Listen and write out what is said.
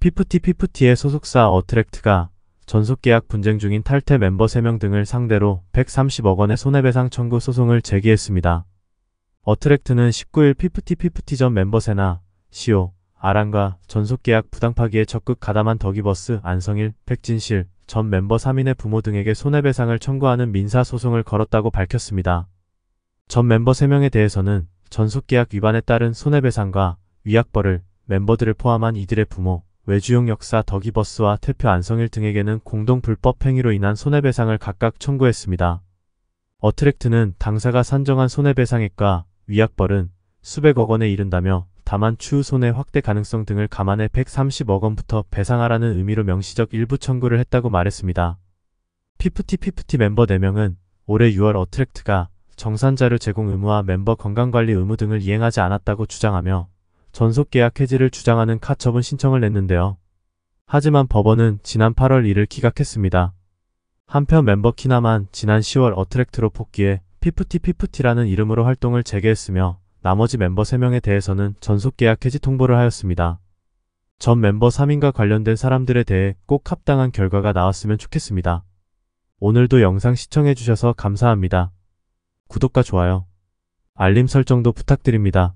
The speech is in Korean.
피프티피프티의 소속사 어트랙트가 전속계약 분쟁 중인 탈퇴 멤버 3명 등을 상대로 130억 원의 손해배상 청구 소송을 제기했습니다. 어트랙트는 19일 피프티피프티 전 멤버 세나, 시오, 아랑과 전속계약 부당 파기에 적극 가담한 덕이버스, 안성일, 백진실, 전 멤버 3인의 부모 등에게 손해배상을 청구하는 민사소송을 걸었다고 밝혔습니다. 전 멤버 3명에 대해서는 전속계약 위반에 따른 손해배상과 위약벌을 멤버들을 포함한 이들의 부모, 외주용 역사 더기버스와 태표 안성일 등에게는 공동 불법 행위로 인한 손해배상을 각각 청구했습니다. 어트랙트는 당사가 산정한 손해배상액과 위약벌은 수백억 원에 이른다며 다만 추후 손해 확대 가능성 등을 감안해 130억 원부터 배상하라는 의미로 명시적 일부 청구를 했다고 말했습니다. 피프티 피프티 멤버 4명은 올해 6월 어트랙트가 정산자료 제공 의무와 멤버 건강관리 의무 등을 이행하지 않았다고 주장하며 전속계약 해지를 주장하는 카첩은 신청을 냈는데요. 하지만 법원은 지난 8월 이를 기각했습니다. 한편 멤버 키나만 지난 10월 어트랙트로 복귀해 피프티피프티라는 이름으로 활동을 재개했으며 나머지 멤버 3명에 대해서는 전속계약 해지 통보를 하였습니다. 전 멤버 3인과 관련된 사람들에 대해 꼭 합당한 결과가 나왔으면 좋겠습니다. 오늘도 영상 시청해주셔서 감사합니다. 구독과 좋아요, 알림 설정도 부탁드립니다.